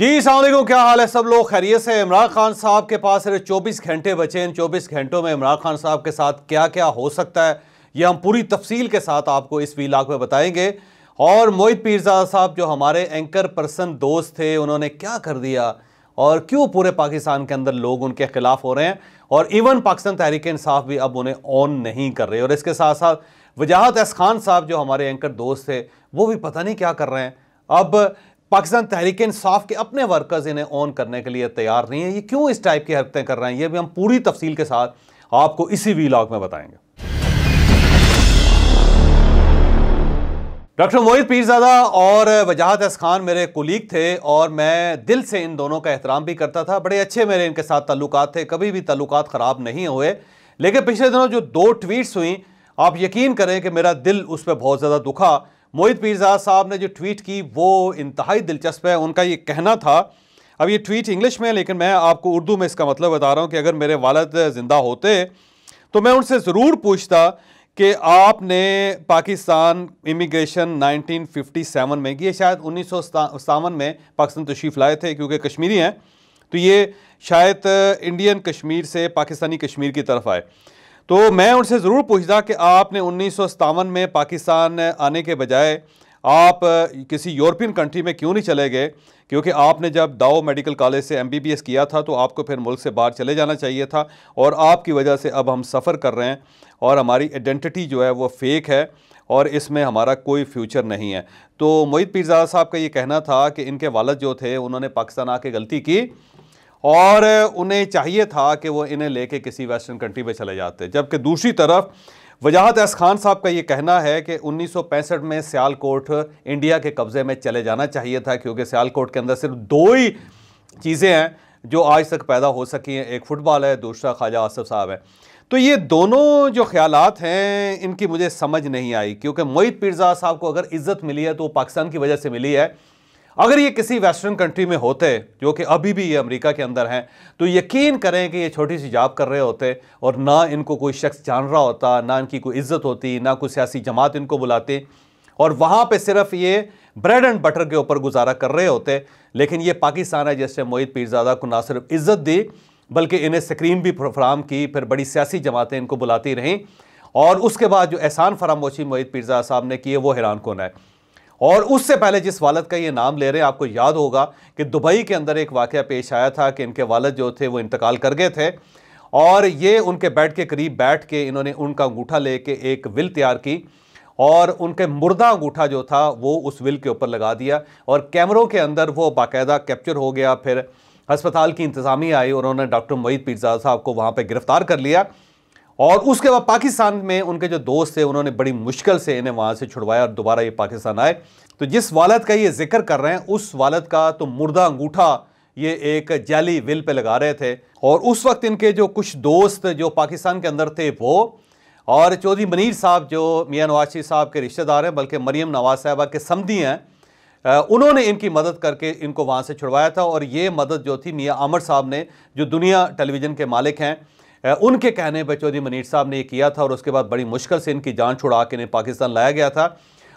जी सलामकुम क्या हाल है सब लोग खैरियत से इमरान खान साहब के पास सिर्फ चौबीस घंटे बचे इन चौबीस घंटों में इमरान खान साहब के साथ क्या क्या हो सकता है ये हम पूरी तफसील के साथ आपको इस वी लाख में बताएंगे और मोहित पीरजा साहब जो हमारे एंकर पर्सन दोस्त थे उन्होंने क्या कर दिया और क्यों पूरे पाकिस्तान के अंदर लोग उनके खिलाफ हो रहे हैं और इवन पाकिस्तान तहरीक इंसाफ भी अब उन्हें ऑन नहीं कर रहे और इसके साथ साथ वजाहत एस खान साहब जो हमारे एंकर दोस्त थे वो भी पता नहीं क्या कर रहे हैं अब पाकिस्तान तहरीक इंसाफ के अपने वर्कर्स इन्हें ऑन करने के लिए तैयार नहीं है ये क्यों इस टाइप की हरकतें कर रहे हैं ये भी हम पूरी तफसील के साथ आपको इसी वीलॉग में बताएंगे डॉक्टर मोहित पीरजादा और वजाहत अस खान मेरे कोलीग थे और मैं दिल से इन दोनों का एहतराम भी करता था बड़े अच्छे मेरे इनके साथ ताल्लुक थे कभी भी ताल्लुक ख़राब नहीं हुए लेकिन पिछले दिनों जो दो ट्वीट्स हुई आप यकीन करें कि मेरा दिल उस पर बहुत ज़्यादा दुखा मोहित पीरजाद साहब ने जो ट्वीट की वो इंतहाई दिलचस्प है उनका ये कहना था अब ये ट्वीट इंग्लिश में है लेकिन मैं आपको उर्दू में इसका मतलब बता रहा हूँ कि अगर मेरे वालद ज़िंदा होते तो मैं उनसे ज़रूर पूछता कि आपने पाकिस्तान इमिग्रेशन 1957 में ये शायद उन्नीस में पाकिस्तान तशीफ़ लाए थे क्योंकि कश्मीरी हैं तो ये शायद इंडियन कश्मीर से पाकिस्तानी कश्मीर की तरफ आए तो मैं उनसे ज़रूर पूछता कि आपने उन्नीस में पाकिस्तान आने के बजाय आप किसी यूरोपियन कंट्री में क्यों नहीं चले गए क्योंकि आपने जब दाओ मेडिकल कॉलेज से एमबीबीएस किया था तो आपको फिर मुल्क से बाहर चले जाना चाहिए था और आपकी वजह से अब हम सफ़र कर रहे हैं और हमारी आइडेंटिटी जो है वो फेक है और इसमें हमारा कोई फ्यूचर नहीं है तो मोहित पीरजादा साहब का ये कहना था कि इनके वालद जो थे उन्होंने पाकिस्तान आके गलती की और उन्हें चाहिए था कि वो इन्हें लेके किसी वेस्टर्न कंट्री में चले जाते जबकि दूसरी तरफ वजाहत एस खान साहब का ये कहना है कि 1965 में सियालकोट इंडिया के कब्ज़े में चले जाना चाहिए था क्योंकि सियालकोट के अंदर सिर्फ दो ही चीज़ें हैं जो आज तक पैदा हो सकी हैं एक फ़ुटबॉल है दूसरा ख्वाजा आसफ साहब है तो ये दोनों जो ख्याल हैं इनकी मुझे समझ नहीं आई क्योंकि मोहित पिरजा साहब को अगर इज़्ज़त मिली है तो वो पाकिस्तान की वजह से मिली है अगर ये किसी वेस्टर्न कंट्री में होते जो कि अभी भी ये अमेरिका के अंदर हैं तो यकीन करें कि ये छोटी सी जाप कर रहे होते और ना इनको कोई शख्स जान रहा होता ना इनकी कोई इज्जत होती ना कोई सियासी जमात इनको बुलाती और वहाँ पे सिर्फ ये ब्रेड एंड बटर के ऊपर गुजारा कर रहे होते लेकिन ये पाकिस्तान है जैसे मोहित पीरजादा को ना सिर्फ इज्जत दी बल्कि इन्हें स्क्रीन भी फ्राहम की फिर बड़ी सियासी जमातें इनको बुलाती रहीं और उसके बाद जो एहसान फरामोशी मोहित पीरजा साहब ने किए वो हैरान कौन है और उससे पहले जिस वालद का ये नाम ले रहे हैं आपको याद होगा कि दुबई के अंदर एक वाक़ पेश आया था कि इनके वालद जो थे वो इंतकाल कर गए थे और ये उनके बेड के करीब बैठ के इन्होंने उनका अंगूठा ले के एक विल तैयार की और उनके मुर्दा अंगूठा जो था वो उस विल के ऊपर लगा दिया और कैमरों के अंदर वो बाकायदा कैप्चर हो गया फिर अस्पताल की इंतज़ामी आई और उन्होंने डॉक्टर मईद पिज्जा साहब को वहाँ पर गिरफ़्तार कर लिया और उसके बाद पाकिस्तान में उनके जो दोस्त थे उन्होंने बड़ी मुश्किल से इन्हें वहाँ से छुड़वाया और दोबारा ये पाकिस्तान आए तो जिस वालद का ये जिक्र कर रहे हैं उस वालद का तो मुर्दा अंगूठा ये एक जाली विल पे लगा रहे थे और उस वक्त इनके जो कुछ दोस्त जो पाकिस्तान के अंदर थे वो और चौधरी मनीर साहब जो मियाँ नवाज शरीफ साहब के रिश्तेदार हैं बल्कि मरीम नवाज साहबा के समधी हैं उन्होंने इनकी मदद करके इनको वहाँ से छुड़वाया था और ये मदद जो थी मियाँ आमर साहब ने जो दुनिया टेलीविज़न के मालिक हैं उनके कहने पर चौधरी मनीर साहब ने ये किया था और उसके बाद बड़ी मुश्किल से इनकी जान छुड़ा के इन्हें पाकिस्तान लाया गया था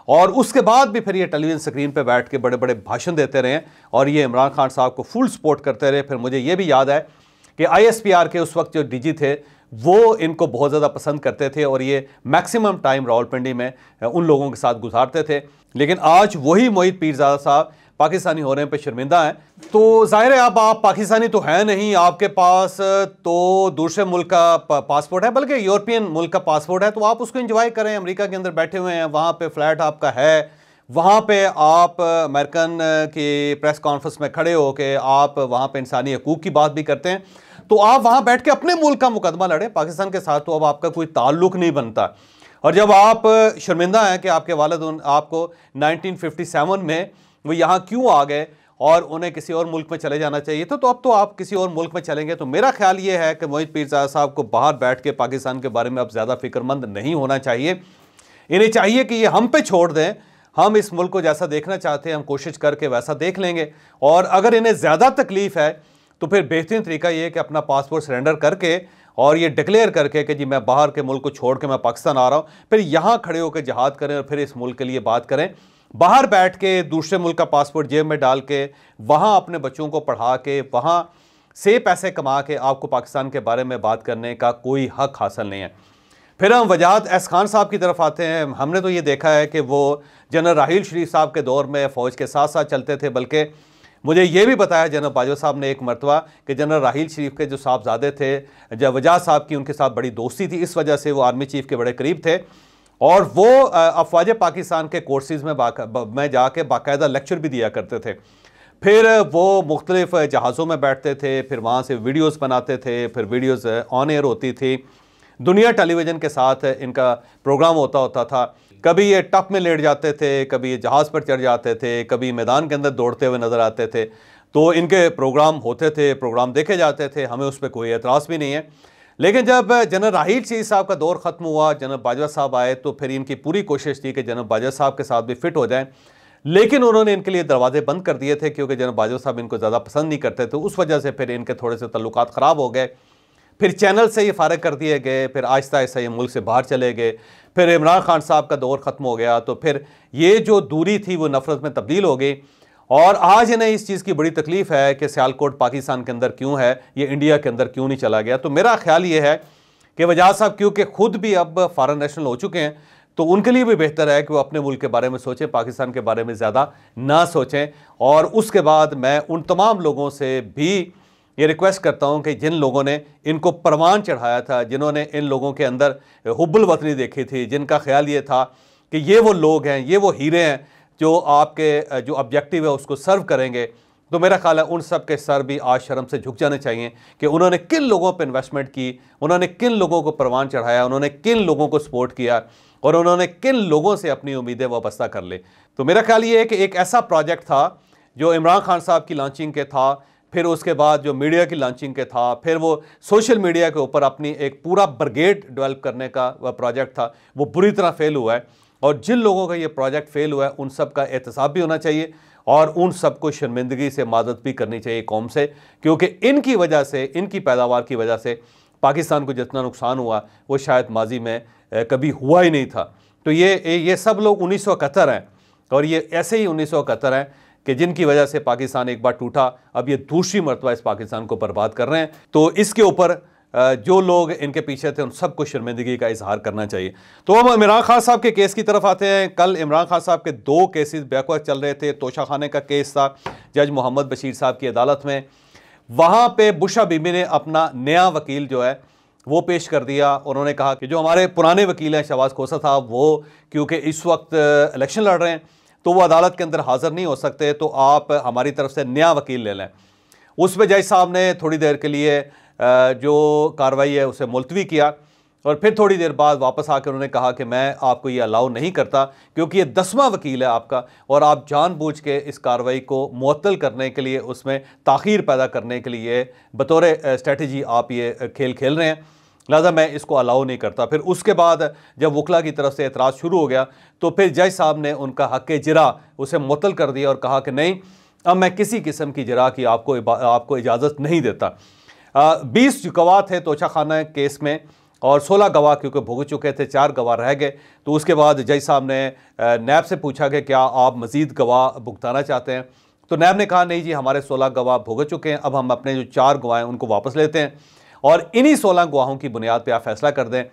और उसके बाद भी फिर ये टेलीविज़न स्क्रीन पे बैठ के बड़े बड़े भाषण देते रहे और ये इमरान खान साहब को फुल सपोर्ट करते रहे फिर मुझे ये भी याद है कि आईएसपीआर के उस वक्त जो डीजी थे वो इनको बहुत ज़्यादा पसंद करते थे और ये मैक्सिमम टाइम रावलपिंडी में उन लोगों के साथ गुजारते थे लेकिन आज वही मोहित पीरजादा साहब पाकिस्तानी हो रहे पे शर्मिंदा हैं तो जाहिर है अब आप पाकिस्तानी तो हैं नहीं आपके पास तो दूसरे मुल्क का पासपोर्ट है बल्कि यूरोपियन मुल्क का पासपोर्ट है तो आप उसको इंजॉय करें अमेरिका के अंदर बैठे हुए हैं वहाँ पर फ्लैट आपका है वहाँ पे आप अमेरिकन की प्रेस कॉन्फ्रेंस में खड़े हो के आप वहाँ पे इंसानी हकूक़ की बात भी करते हैं तो आप वहाँ बैठ के अपने मुल्क का मुकदमा लड़ें पाकिस्तान के साथ तो अब आपका कोई ताल्लुक नहीं बनता और जब आप शर्मिंदा हैं कि आपके वालद आपको 1957 में वो यहाँ क्यों आ गए और उन्हें किसी और मुल्क में चले जाना चाहिए था तो अब तो आप किसी और मुल्क में चलेंगे तो मेरा ख्याल ये है कि मोहित पीरजा साहब को बाहर बैठ के पाकिस्तान के बारे में अब ज़्यादा फिक्रमंद नहीं होना चाहिए इन्हें चाहिए कि ये हम पे छोड़ दें हम इस मुल्क को जैसा देखना चाहते हैं हम कोशिश करके वैसा देख लेंगे और अगर इन्हें ज़्यादा तकलीफ़ है तो फिर बेहतरीन तरीका ये है कि अपना पासपोर्ट सरेंडर करके और ये डिक्लेयर करके कि जी मैं बाहर के मुल्क को छोड़ के मैं पाकिस्तान आ रहा हूँ फिर यहाँ खड़े होकर जहाद करें और फिर इस मुल्क के लिए बात करें बाहर बैठ के दूसरे मुल्क का पासपोर्ट जेब में डाल के वहाँ अपने बच्चों को पढ़ा के वहाँ से पैसे कमा के आपको पाकिस्तान के बारे में बात करने का कोई हक हासिल नहीं है फिर हम वजाहत एस खान साहब की तरफ आते हैं हमने तो ये देखा है कि वो जनरल राहील शरीफ साहब के दौर में फ़ौज के साथ साथ चलते थे बल्कि मुझे ये भी बताया जनरल बाजवा साहब ने एक मरतबा कि जनरल राहील शरीफ के जो साहबजादे थे जब वजाहत साहब की उनके साथ बड़ी दोस्ती थी इस वजह से वो आर्मी चीफ के बड़े करीब थे और वो अफवाज पाकिस्तान के कोर्सेज़ में मैं जाके बाकायदा लेक्चर भी दिया करते थे फिर वो मुख्तलिफ़ जहाज़ों में बैठते थे फिर वहाँ से वीडियोस बनाते थे फिर वीडियोस ऑन एयर होती थी दुनिया टेलीविज़न के साथ इनका प्रोग्राम होता होता था कभी ये टप में लेट जाते थे कभी ये जहाज़ पर चढ़ जाते थे कभी मैदान के अंदर दौड़ते हुए नज़र आते थे तो इनके प्रोग्राम होते थे प्रोग्राम देखे जाते थे हमें उस पर कोई एतराज़ भी नहीं है लेकिन जब जनरल राहील चीज साहब का दौर ख़त्म हुआ जनरल बाजवा साहब आए तो फिर इनकी पूरी कोशिश थी कि जनरल बाजवा साहब के साथ भी फिट हो जाएं लेकिन उन्होंने इनके लिए दरवाजे बंद कर दिए थे क्योंकि जनरल बाजवा साहब इनको ज़्यादा पसंद नहीं करते थे उस वजह से फिर इनके थोड़े से तल्लु ख़राब हो गए फिर चैनल से ये फारग कर दिए गए फिर आहिस्ता आहिस्ता ये मुल्क से बाहर चले गए फिर इमरान खान साहब का दौर ख़त्म हो गया तो फिर ये जो दूरी थी वो नफ़रत में तब्दील हो गई और आज इन्हें इस चीज़ की बड़ी तकलीफ है कि सियालकोट पाकिस्तान के अंदर क्यों है ये इंडिया के अंदर क्यों नहीं चला गया तो मेरा ख्याल ये है कि वजाज साहब क्योंकि खुद भी अब फॉरन नेशनल हो चुके हैं तो उनके लिए भी बेहतर है कि वो अपने मुल्क के बारे में सोचें पाकिस्तान के बारे में ज़्यादा ना सोचें और उसके बाद मैं उन तमाम लोगों से भी ये रिक्वेस्ट करता हूँ कि जिन लोगों ने इनको परवान चढ़ाया था जिन्होंने इन लोगों के अंदर हुब्बुल वतनी देखी थी जिनका ख्याल ये था कि ये वो लोग हैं ये वो हीरे हैं जो आपके जो ऑब्जेक्टिव है उसको सर्व करेंगे तो मेरा ख्याल है उन सब के सर भी आज शर्म से झुक जाने चाहिए कि उन्होंने किन लोगों पर इन्वेस्टमेंट की उन्होंने किन लोगों को परवान चढ़ाया उन्होंने किन लोगों को सपोर्ट किया और उन्होंने किन लोगों से अपनी उम्मीदें वाबस्ता कर ले तो मेरा ख्याल ये है कि एक ऐसा प्रोजेक्ट था जो इमरान खान साहब की लॉन्चिंग के था फिर उसके बाद जो मीडिया की लॉन्चिंग के था फिर वो सोशल मीडिया के ऊपर अपनी एक पूरा ब्रिगेड डेवलप करने का वह प्रोजेक्ट था वो बुरी तरह फेल हुआ है और जिन लोगों का ये प्रोजेक्ट फेल हुआ है उन सब का एहतसाब भी होना चाहिए और उन सबको शर्मिंदगी से मादत भी करनी चाहिए कौम से क्योंकि इनकी वजह से इनकी पैदावार की वजह से पाकिस्तान को जितना नुकसान हुआ वो शायद माजी में कभी हुआ ही नहीं था तो ये ये सब लोग उन्नीस हैं और ये ऐसे ही उन्नीस हैं कि जिनकी वजह से पाकिस्तान एक बार टूटा अब ये दूसरी मरतबा इस पाकिस्तान को बर्बाद कर रहे हैं तो इसके ऊपर जो लोग इनके पीछे थे उन सबको शर्मिंदगी का इजहार करना चाहिए तो हम इमरान खान साहब के केस की तरफ आते हैं कल इमरान खान साहब के दो केसेस बैकवर्ड चल रहे थे तोशा खाने का केस था जज मोहम्मद बशीर साहब की अदालत में वहाँ पे बुशा बीबी ने अपना नया वकील जो है वो पेश कर दिया उन्होंने कहा कि जो हमारे पुराने वकील हैं शहबाज खोसा साहब वो क्योंकि इस वक्त इलेक्शन लड़ रहे हैं तो वो अदालत के अंदर हाज़िर नहीं हो सकते तो आप हमारी तरफ से नया वकील ले लें उस पर जज साहब ने थोड़ी देर के लिए जो कार्रवाई है उसे मुलतवी किया और फिर थोड़ी देर बाद वापस आकर उन्होंने कहा कि मैं आपको ये अलाउ नहीं करता क्योंकि ये दसवां वकील है आपका और आप जानबूझ के इस कार्रवाई को मअतल करने के लिए उसमें ताखीर पैदा करने के लिए बतौर स्ट्रेटजी आप ये खेल खेल रहे हैं लिहाजा मैं इसको अलाउ नहीं करता फिर उसके बाद जब वकला की तरफ से एतराज़ शुरू हो गया तो फिर जज साहब ने उनका हक जरा उसे मुतल कर दिया और कहा कि नहीं अब मैं किसी किस्म की जरा की आपको आपको इजाज़त नहीं देता बीस गवाह थे तोछा खाना केस में और सोलह गवाह क्योंकि भुग चुके थे चार गवाह रह गए तो उसके बाद जज साहब ने नैब से पूछा कि क्या आप मज़ीद गवाह भुगताना चाहते हैं तो नैब ने कहा नहीं जी हमारे सोलह गवाह भोग चुके हैं अब हम अपने जो चार गवाह हैं उनको वापस लेते हैं और इन्हीं सोलह गवाहों की बुनियाद पर आप फैसला कर दें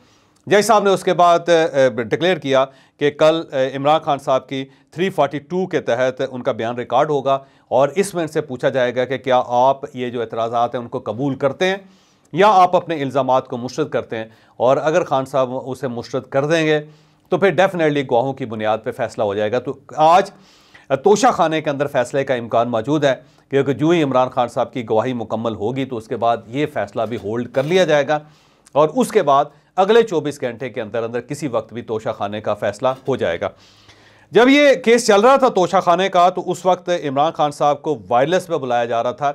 जय साहब ने उसके बाद डिक्लेयर किया कि कल इमरान खान साहब की 342 के तहत उनका बयान रिकॉर्ड होगा और इसमें इनसे पूछा जाएगा कि क्या आप ये जो एतराज़ात हैं उनको कबूल करते हैं या आप अपने इल्ज़ाम को मुशरद करते हैं और अगर खान साहब उसे मुशरद कर देंगे तो फिर डेफिनेटली गवाहों की बुनियाद पर फैसला हो जाएगा तो आज तोशा खाने के अंदर फैसले का इम्कान मौजूद है क्योंकि जो ही इमरान खान साहब की गवाही मुकम्मल होगी तो उसके बाद ये फैसला भी होल्ड कर लिया जाएगा और उसके बाद अगले 24 घंटे के अंदर अंदर किसी वक्त भी तोशा खाने का फैसला हो जाएगा जब ये केस चल रहा था तोशा खाने का तो उस वक्त इमरान खान साहब को वायरलेस पर बुलाया जा रहा था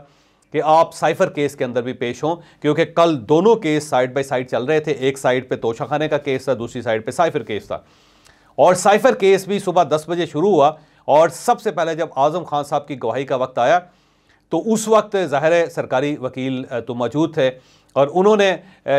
कि आप साइफर केस के अंदर भी पेश हों क्योंकि कल दोनों केस साइड बाई साइड चल रहे थे एक साइड पर तोशा खाने का केस था दूसरी साइड पर साइफर केस था और साइफर केस भी सुबह दस बजे शुरू हुआ और सबसे पहले जब आज़म खान साहब की गवाही का वक्त आया तो उस वक्त ज़ाहिर सरकारी वकील तो मौजूद थे और उन्होंने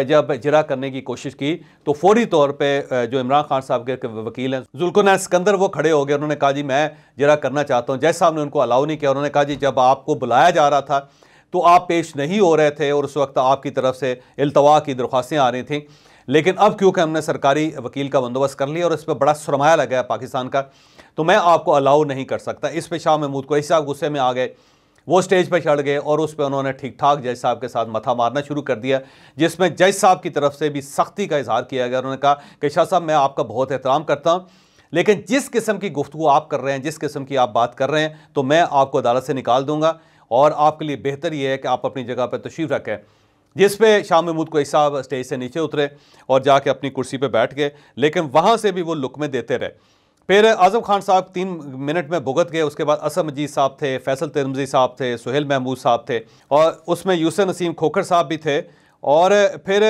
जब जरा करने की कोशिश की तो फौरी तौर पे जो इमरान खान साहब के वकील हैं जुल्कुना सिकंदर वो खड़े हो गए उन्होंने कहा जी मैं जरा करना चाहता हूँ जैसा हमने उनको अलाउ नहीं किया उन्होंने कहा जी जब आपको बुलाया जा रहा था तो आप पेश नहीं हो रहे थे और उस वक्त आपकी तरफ से अल्तवा की दरख्वास्तें आ रही थी लेकिन अब क्योंकि हमने सरकारी वकील का बंदोबस्त कर लिया और इस पर बड़ा सरमाया लगा पाकिस्तान का तो मैं आपको अलाउ नहीं कर सकता इस पर शाह महमूद को ऐसा गुस्से में आ गए वो स्टेज पर चढ़ गए और उस पर उन्होंने ठीक ठाक जज साहब के साथ मथा मारना शुरू कर दिया जिसमें जज साहब की तरफ से भी सख्ती का इजहार किया गया उन्होंने कहा कि शाह साहब मैं आपका बहुत एहतराम करता हूँ लेकिन जिस किस्म की गुफ्तु आप कर रहे हैं जिस किस्म की आप बात कर रहे हैं तो मैं आपको अदालत से निकाल दूंगा और आपके लिए बेहतर ये है कि आप अपनी जगह पर तशीफ रखें जिस पे शाह महमूद को साहब स्टेज से नीचे उतरे और जाके अपनी कुर्सी पे बैठ गए लेकिन वहाँ से भी वो लुक में देते रहे फिर आज़म खान साहब तीन मिनट में भुगत गए उसके बाद असम अजीत साहब थे फैसल तिरमजी साहब थे सुहेल महमूद साहब थे और उसमें यूसर नसीम खोखर साहब भी थे और फिर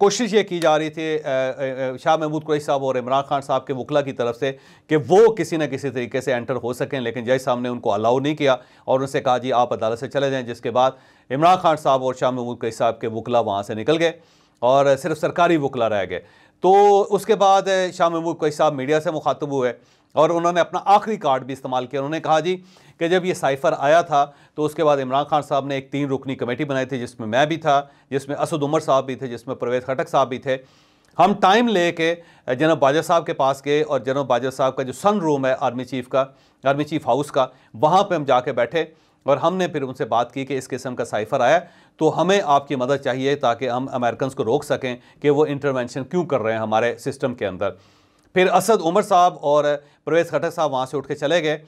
कोशिश ये की जा रही थी शाह महमूद कुरैश साहब और इमरान खान साहब के वकला की तरफ से कि वो किसी न किसी तरीके से एंटर हो सकें लेकिन जज साहब ने उनको अलाउ नहीं किया और उनसे कहा जी आप अदालत से चले जाएँ जिसके बाद इमरान खान साहब और शाह महमूद कुरैश साहब के वकला वहाँ से निकल गए और सिर्फ सरकारी वकला रह गए तो उसके बाद शाह महमूद कोई साहब मीडिया से मुखातब हुए और उन्होंने अपना आखिरी कार्ड भी इस्तेमाल किया उन्होंने कहा जी कि जब ये साइफ़र आया था तो उसके बाद इमरान खान साहब ने एक तीन रुकनी कमेटी बनाई थी जिसमें मैं भी था जिसमें असद उमर साहब भी थे जिसमें परवेज खटक साहब भी थे हम टाइम ले के जनरल बाजवा साहब के पास गए और जनरल बाजवा साहब का जो सन रूम है आर्मी चीफ का आर्मी चीफ हाउस का वहाँ पर हम जाके बैठे और हमने फिर उनसे बात की कि इस किस्म का साइफ़र आया तो हमें आपकी मदद चाहिए ताकि हम अमेरिकन को रोक सकें कि वो इंटरवेंशन क्यों कर रहे हैं हमारे सिस्टम के अंदर फिर असद उमर साहब और प्रवेज खटक साहब वहाँ से उठ के चले गए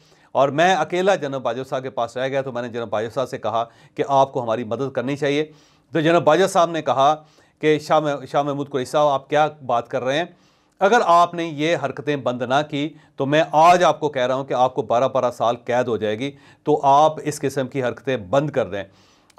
और मैं अकेला जनरल बाजवा साहब के पास रह गया तो मैंने जनरल बाजवा साहब से कहा कि आपको हमारी मदद करनी चाहिए तो जनरल बाजवा साहब ने कहा कि शाह शाह महमूद कुरेश साहब आप क्या बात कर रहे हैं अगर आपने ये हरकतें बंद ना की तो मैं आज आपको कह रहा हूँ कि आपको बारह बारह साल कैद हो जाएगी तो आप इस किस्म की हरकतें बंद कर दें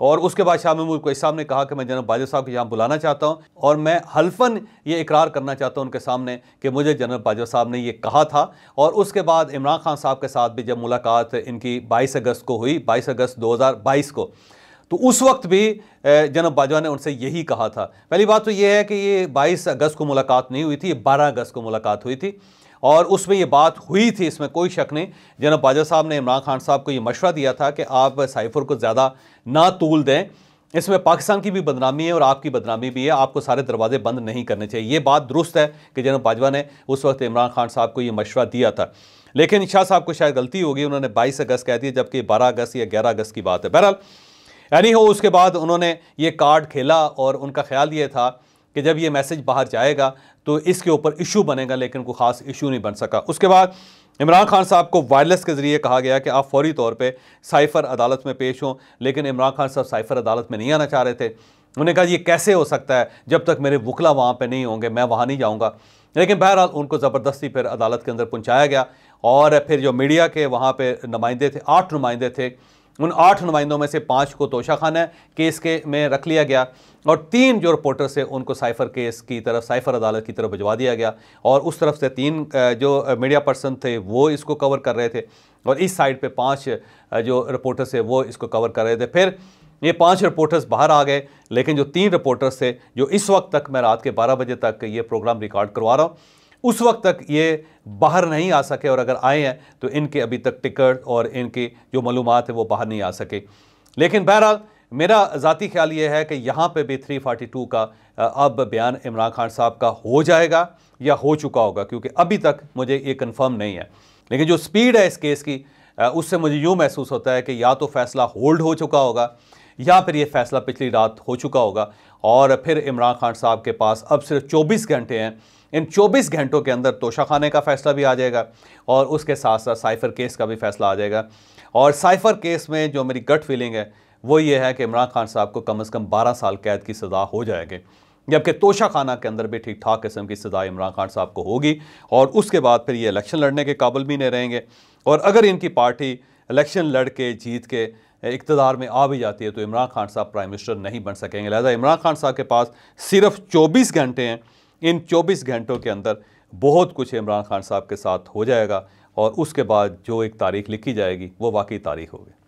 और उसके बाद शाह महमूद कोई साहब ने कहा कि मैं जनरल बाजवा साहब को यहाँ बुलाना चाहता हूँ और मैं हल्फन ये इकरार करना चाहता हूँ उनके सामने कि मुझे जनरल बाजवा साहब ने ये कहा था और उसके बाद इमरान खान साहब के साथ भी जब मुलाकात इनकी बाईस अगस्त को हुई बाईस अगस्त दो को तो उस वक्त भी जनरल बाजवा ने उनसे यही कहा था पहली बात तो ये है कि ये बाईस अगस्त को मुलाकात नहीं हुई थी ये बारह अगस्त को मुलाकात हुई थी और उसमें ये बात हुई थी इसमें कोई शक नहीं जनाब बाजवा साहब ने इमरान खान साहब को ये मशवरा दिया था कि आप साइफर को ज़्यादा ना तूल दें इसमें पाकिस्तान की भी बदनामी है और आपकी बदनामी भी है आपको सारे दरवाजे बंद नहीं करने चाहिए ये बात दुरुस्त है कि जनरल बाजवा ने उस वक्त इमरान खान साहब को ये मशवरा दिया था लेकिन शाह साहब को शायद गलती होगी उन्होंने 22 अगस्त कह दिया जबकि 12 अगस्त या 11 अगस्त की बात है बहरहाल यानी हो उसके बाद उन्होंने ये कार्ड खेला और उनका ख्याल ये था कि जब ये मैसेज बाहर जाएगा तो इसके ऊपर इशू बनेगा लेकिन कोई ख़ास इशू नहीं बन सका उसके बाद इमरान खान साहब को वायरलेस के ज़रिए कहा गया कि आप फौरी तौर पे साइफ़र अदालत में पेश हों लेकिन इमरान खान साहब साइफ़र अदालत में नहीं आना चाह रहे थे उन्होंने कहा ये कैसे हो सकता है जब तक मेरे वकला वहाँ पर नहीं होंगे मैं वहाँ नहीं जाऊँगा लेकिन बहरहाल उनको ज़बरदस्ती फिर अदालत के अंदर पहुँचाया गया और फिर जो मीडिया के वहाँ पर नुमाइंदे थे आठ नुमाइंदे थे उन आठ नुमाइंदों में से पाँच को तोशा खाना केस के में रख लिया गया और तीन जो रिपोर्टर से उनको साइफर केस की तरफ साइफर अदालत की तरफ भिजवा दिया गया और उस तरफ से तीन जो मीडिया पर्सन थे वो इसको कवर कर रहे थे और इस साइड पे पांच जो रिपोर्टर्स थे वो इसको कवर कर रहे थे फिर ये पांच रिपोर्टर्स बाहर आ गए लेकिन जो तीन रिपोर्टर्स थे जो इस वक्त तक मैं रात के बारह बजे तक ये प्रोग्राम रिकॉर्ड करवा रहा हूँ उस वक्त तक ये बाहर नहीं आ सके और अगर आए हैं तो इनके अभी तक टिकट और इनकी जो मालूम है वो बाहर नहीं आ सके लेकिन बहरहाल मेरा ज़ाती ख्याल ये है कि यहाँ पे भी 342 का अब बयान इमरान खान साहब का हो जाएगा या हो चुका होगा क्योंकि अभी तक मुझे ये कन्फर्म नहीं है लेकिन जो स्पीड है इस केस की उससे मुझे यूँ महसूस होता है कि या तो फैसला होल्ड हो चुका होगा या फिर ये फैसला पिछली रात हो चुका होगा और फिर इमरान खान साहब के पास अब सिर्फ 24 घंटे हैं इन 24 घंटों के अंदर तोशाखाने का फैसला भी आ जाएगा और उसके साथ साथ साइफर केस का भी फैसला आ जाएगा और साइफर केस में जो मेरी गट फीलिंग है वो ये है कि इमरान खान साहब को कम अज़ कम बारह साल कैद की सज़ा हो जाएगी जबकि तोशा खाना के अंदर भी ठीक ठाक किस्म की सज़ा इमरान खान साहब को होगी और उसके बाद फिर ये इलेक्शन लड़ने के काबुल भी नहीं रहेंगे और अगर इनकी पार्टी इलेक्शन लड़ के जीत के इकतदार में आ भी जाती है तो इमरान खान साहब प्राइम मिनिस्टर नहीं बन सकेंगे लिहाजा इमरान खान साहब के पास सिर्फ चौबीस घंटे हैं इन 24 घंटों के अंदर बहुत कुछ इमरान खान साहब के साथ हो जाएगा और उसके बाद जो एक तारीख लिखी जाएगी वो वाकई तारीख होगी